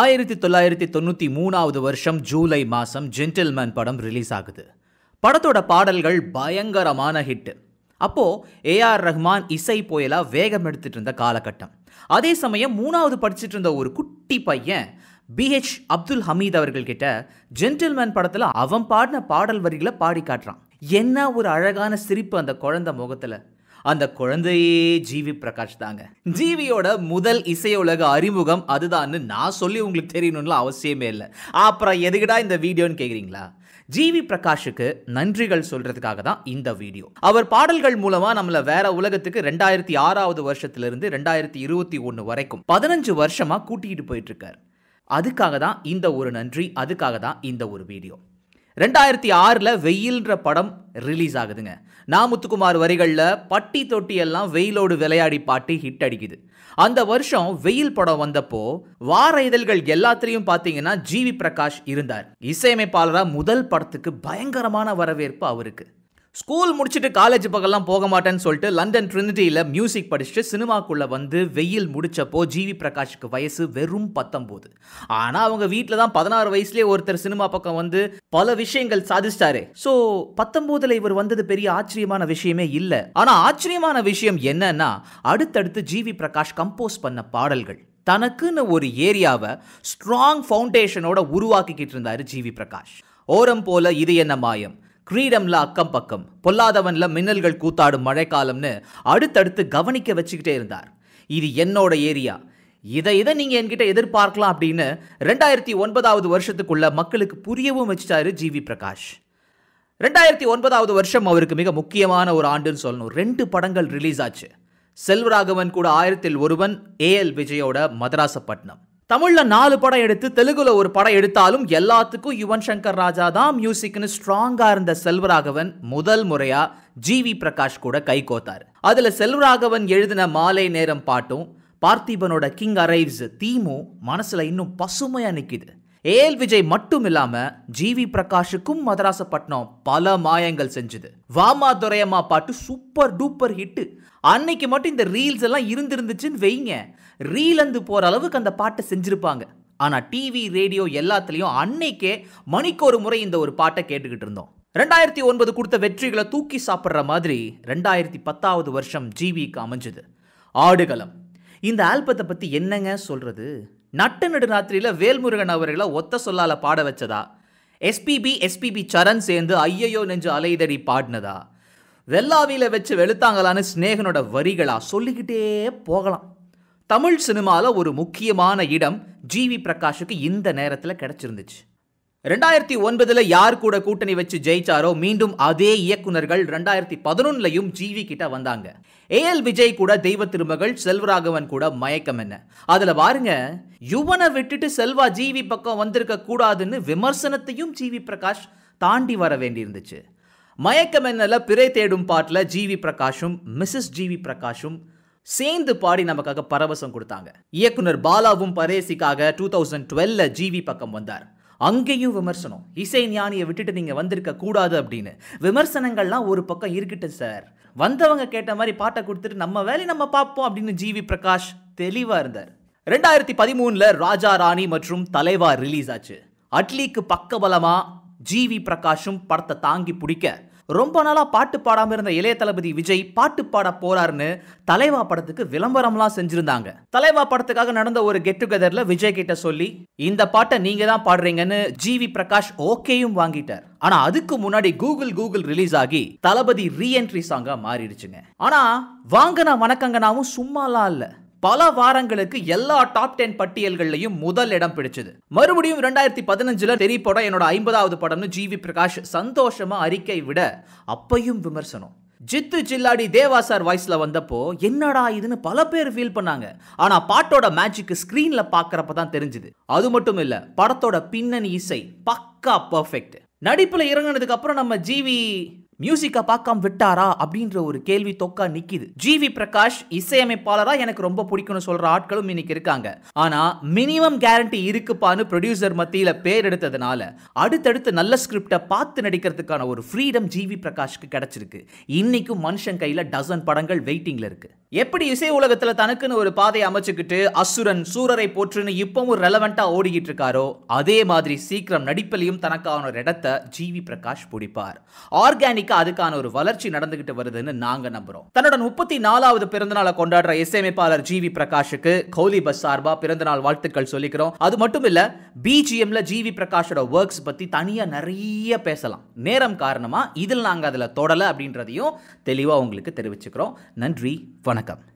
ஆயிரத்தி தொள்ளாயிரத்தி தொண்ணூற்றி மூணாவது வருஷம் ஜூலை மாதம் ஜென்டில்மேன் படம் ரிலீஸ் ஆகுது படத்தோட பாடல்கள் பயங்கரமான ஹிட்டு அப்போது ஏஆர் ரஹ்மான் இசை புயலாக வேகம் எடுத்துகிட்டு இருந்த காலகட்டம் அதே சமயம் மூணாவது படிச்சுட்டு இருந்த ஒரு குட்டி பையன் பிஹெச் அப்துல் ஹமீத் அவர்கள்கிட்ட ஜென்டில்மேன் படத்தில் அவன் பாடின பாடல் வரிகளை பாடி காட்டுறான் என்ன ஒரு அழகான சிரிப்பு அந்த குழந்த முகத்தில் அந்த குழந்தையே ஜிவி பிரகாஷ் தாங்க ஜிவியோட முதல் இசையுலக அறிமுகம் அதுதான்னு நான் சொல்லி உங்களுக்கு தெரியணும்னு அவசியமே இல்லை அப்புறம் எதுக்குடா இந்த வீடியோன்னு கேட்குறீங்களா ஜிவி பிரகாஷுக்கு நன்றிகள் சொல்றதுக்காக தான் இந்த வீடியோ அவர் பாடல்கள் மூலமா நம்மள வேற உலகத்துக்கு ரெண்டாயிரத்தி ஆறாவது வருஷத்திலிருந்து ரெண்டாயிரத்தி இருபத்தி ஒன்று வரைக்கும் பதினஞ்சு வருஷமா கூட்டிகிட்டு போயிட்டு இருக்காரு அதுக்காக தான் இந்த ஒரு நன்றி அதுக்காக தான் இந்த ஒரு வீடியோ ரெண்டாயிரத்தி ஆறில் வெயில்ன்ற படம் ரிலீஸ் ஆகுதுங்க நாமுத்துக்குமார் வரிகளில் பட்டி தொட்டி எல்லாம் வெயிலோடு விளையாடி பாட்டு ஹிட் அடிக்குது அந்த வருஷம் வெயில் படம் வந்தப்போ வார இதழ்கள் எல்லாத்திலையும் பார்த்தீங்கன்னா ஜிவி பிரகாஷ் இருந்தார் இசையமைப்பாளராக முதல் படத்துக்கு பயங்கரமான வரவேற்பு அவருக்கு ஸ்கூல் முடிச்சுட்டு காலேஜ் பக்கம்லாம் போக மாட்டேன்னு சொல்லிட்டு லண்டன் ட்ரினிட்டியில் மியூசிக் படிச்சுட்டு சினிமாக்குள்ளே வந்து வெயில் முடித்தப்போ ஜிவி பிரகாஷுக்கு வயசு வெறும் பத்தொம்போது ஆனால் அவங்க வீட்டில் தான் பதினாறு வயசுலேயே ஒருத்தர் சினிமா பக்கம் வந்து பல விஷயங்கள் சாதிச்சிட்டாரு ஸோ பத்தொம்போதில் இவர் வந்தது பெரிய ஆச்சரியமான விஷயமே இல்லை ஆனால் ஆச்சரியமான விஷயம் என்னன்னா அடுத்தடுத்து ஜிவி பிரகாஷ் கம்போஸ் பண்ண பாடல்கள் தனக்குன்னு ஒரு ஏரியாவை ஸ்ட்ராங் ஃபவுண்டேஷனோட உருவாக்கிக்கிட்டு இருந்தார் ஜிவி பிரகாஷ் ஓரம் போல இது என்ன மாயம் கிரீடம்ல அக்கம் பக்கம் பொல்லாதவன்ல மின்னல்கள் கூத்தாடும் மழைக்காலம்னு அடுத்தடுத்து கவனிக்க வச்சுக்கிட்டே இருந்தார் இது என்னோட ஏரியா இதை இதை நீங்கள் என்கிட்ட எதிர்பார்க்கலாம் அப்படின்னு ரெண்டாயிரத்தி ஒன்பதாவது வருஷத்துக்குள்ள மக்களுக்கு புரியவும் வச்சுட்டாரு ஜிவி பிரகாஷ் ரெண்டாயிரத்தி ஒன்பதாவது வருஷம் அவருக்கு மிக முக்கியமான ஒரு ஆண்டுன்னு சொல்லணும் ரெண்டு படங்கள் ரிலீஸ் ஆச்சு செல்வராகவன் கூட ஆயிரத்தில் ஒருவன் ஏஎல் விஜயோட மதராசப்பட்டினம் தமிழில் நாலு படம் எடுத்து தெலுங்குல ஒரு படம் எடுத்தாலும் எல்லாத்துக்கும் யுவன் சங்கர் ராஜா தான் மியூசிக்னு ஸ்ட்ராங்காக இருந்த செல்வராகவன் முதல் முறையாக ஜிவி பிரகாஷ் கூட கை கோத்தார் அதில் செல்வராகவன் எழுதின மாலை நேரம் பாட்டும் பார்த்திபனோட கிங் அரைவ்ஸ் தீமும் மனசில் இன்னும் பசுமையாக நிற்கிது ஏஎல் விஜய் மட்டும் இல்லாம ஜிவி பிரகாஷுக்கும் மதராசப்பட்டினம் பல மாயங்கள் செஞ்சது வாமா துரையம்மா பாட்டு சூப்பர் டூப்பர் ஹிட்டு அன்னைக்கு மட்டும் இந்த ரீல்ஸ் எல்லாம் இருந்திருந்துச்சுன்னு வைங்க ரீலந்து போற அளவுக்கு அந்த பாட்டை செஞ்சிருப்பாங்க ஆனால் டிவி ரேடியோ எல்லாத்துலேயும் அன்னைக்கே மணிக்கு ஒரு முறை இந்த ஒரு பாட்டை கேட்டுக்கிட்டு இருந்தோம் ரெண்டாயிரத்தி ஒன்பது கொடுத்த வெற்றிகளை தூக்கி சாப்பிட்ற மாதிரி ரெண்டாயிரத்தி பத்தாவது வருஷம் ஜிவிக்கு அமைஞ்சது ஆடுகளம் இந்த ஆல்பத்தை பற்றி என்னங்க சொல்கிறது நட்டு நடு ராத்திரியில் வேல்முருகன் அவர்களை ஒத்த சொல்லால் பாட வச்சதா எஸ்பிபி எஸ்பிபி சரண் சேர்ந்து ஐயையோ நெஞ்சு அலைதடி பாடினதா வெள்ளாவியில் வச்சு வெளுத்தாங்களான்னு ஸ்னேகனோட வரிகளா சொல்லிக்கிட்டே போகலாம் தமிழ் சினிமாவில் ஒரு முக்கியமான இடம் ஜிவி பிரகாஷுக்கு இந்த நேரத்தில் கிடச்சிருந்துச்சு ரெண்டாயிரத்தி ஒன்பதுல யார் கூட கூட்டணி வச்சு ஜெயிச்சாரோ மீண்டும் அதே இயக்குநர்கள் ரெண்டாயிரத்தி பதினொன்னுலையும் ஜிவி கிட்ட வந்தாங்க ஏஎல் விஜய் கூட தெய்வ திருமகள் செல்வராகவன் கூட மயக்கம் என்ன அதுல பாருங்க யுவனை விட்டுட்டு செல்வா ஜிவி பக்கம் வந்திருக்க கூடாதுன்னு விமர்சனத்தையும் ஜிவி பிரகாஷ் தாண்டி வர வேண்டியிருந்துச்சு மயக்கம் என்னல பிறை தேடும் பாட்டில் ஜிவி பிரகாஷும் மிஸ்ஸஸ் ஜிவி பிரகாஷும் சேர்ந்து பாடி நமக்காக பரவசம் கொடுத்தாங்க இயக்குனர் பாலாவும் பரேசிக்காக டூ தௌசண்ட் டுவெல்ல ஜிவி பக்கம் வந்தார் அங்கேயும் விமர்சனம் இசை ஞானியை விட்டுட்டு நீங்கள் வந்திருக்க கூடாது அப்படின்னு விமர்சனங்கள்லாம் ஒரு பக்கம் இருக்கட்டும் சார் வந்தவங்க கேட்ட மாதிரி பாட்டை கொடுத்துட்டு நம்ம வேலையை நம்ம பார்ப்போம் அப்படின்னு ஜிவி பிரகாஷ் தெளிவாக இருந்தார் ரெண்டாயிரத்தி பதிமூணில் ராஜா ராணி மற்றும் தலைவா ரிலீஸ் ஆச்சு அட்லிக்கு பக்கபலமாக ஜிவி பிரகாஷும் படத்தை தாங்கி பிடிக்க ரொம்ப நாளாக பாட்டு பாடாமல் இருந்த இளைய தளபதி விஜய் பாட்டு பாட போறாருன்னு தலைவா படத்துக்கு விளம்பரம்லாம் செஞ்சுருந்தாங்க தலைவா படத்துக்காக நடந்த ஒரு கெட் டுகெதரில் விஜய் கிட்ட சொல்லி இந்த பாட்டை நீங்கள் தான் பாடுறீங்கன்னு ஜிவி பிரகாஷ் ஓகேயும் வாங்கிட்டார் ஆனா அதுக்கு முன்னாடி கூகுள் கூகுள் ரிலீஸ் ஆகி தளபதி ரீஎன்ட்ரி சாங்காக மாறிடுச்சுங்க ஆனா வாங்கின வணக்கங்கனாவும் சும்மாலாம் இல்லை பல வாரங்களுக்கு எல்லா டாப் டென் பட்டியல்கள்லையும் முதல் இடம் பிடிச்சது மறுபடியும் ரெண்டாயிரத்தி பதினஞ்சுல தெரிய படம் என்னோட ஐம்பதாவது படம்னு ஜி வி பிரகாஷ் சந்தோஷமா அறிக்கை விட அப்பையும் விமர்சனம் ஜித்து ஜில்லாடி தேவா சார் வாய்ஸில் வந்தப்போ என்னடா இதுன்னு பல பேர் ஃபீல் பண்ணாங்க ஆனால் பாட்டோட மேஜிக்கு ஸ்க்ரீனில் பார்க்குறப்ப தான் தெரிஞ்சுது அது மட்டும் இல்லை படத்தோட பின்னணி இசை பக்கா பர்ஃபெக்ட் நடிப்பில் இறங்கினதுக்கு அப்புறம் நம்ம ஜிவி மியூசிக்கை பார்க்காம விட்டாரா அப்படின்ற ஒரு கேள்வி தொக்கா நிக்கிது ஜிவி பிரகாஷ் இசையமைப்பாளரா எனக்கு ரொம்ப பிடிக்கும்னு சொல்ற ஆட்களும் இன்னைக்கு இருக்காங்க ஆனா மினிமம் கேரண்டி இருக்குப்பான்னு ப்ரொடியூசர் மத்தியில பேர் எடுத்ததுனால அடுத்தடுத்து நல்ல ஸ்கிரிப்டை பார்த்து நடிக்கிறதுக்கான ஒரு ஃப்ரீடம் ஜிவி பிரகாஷ்க்கு கிடைச்சிருக்கு இன்னைக்கும் மனுஷன் கையில டசன் படங்கள் வெயிட்டிங்ல இருக்கு எப்படி இசை உலகத்துல தனக்குன்னு ஒரு பாதையை அமைச்சுக்கிட்டு அசுரன் சூரரை போற்றுன்னு இப்பவும் ரெலவெண்டா ஓடிக்கிட்டு இருக்காரோ அதே மாதிரி சீக்கிரம் நடிப்பிலையும் தனக்கான ஒரு இடத்தை ஜிவி பிரகாஷ் பிடிப்பார் ஆர்கானிக் அமெரிக்கா அதுக்கான ஒரு வளர்ச்சி நடந்துகிட்டு வருதுன்னு நாங்க நம்புறோம் தன்னோட முப்பத்தி நாலாவது பிறந்த நாளை கொண்டாடுற இசையமைப்பாளர் ஜி வி பிரகாஷுக்கு கௌலி பஸ் சார்பா பிறந்தநாள் வாழ்த்துக்கள் சொல்லிக்கிறோம் அது மட்டும் இல்ல பிஜிஎம்ல ஜி வி பிரகாஷோட ஒர்க்ஸ் பத்தி தனியா நிறைய பேசலாம் நேரம் காரணமா இதில் நாங்க அதுல தொடல அப்படின்றதையும் தெளிவா உங்களுக்கு தெரிவிச்சுக்கிறோம் நன்றி வணக்கம்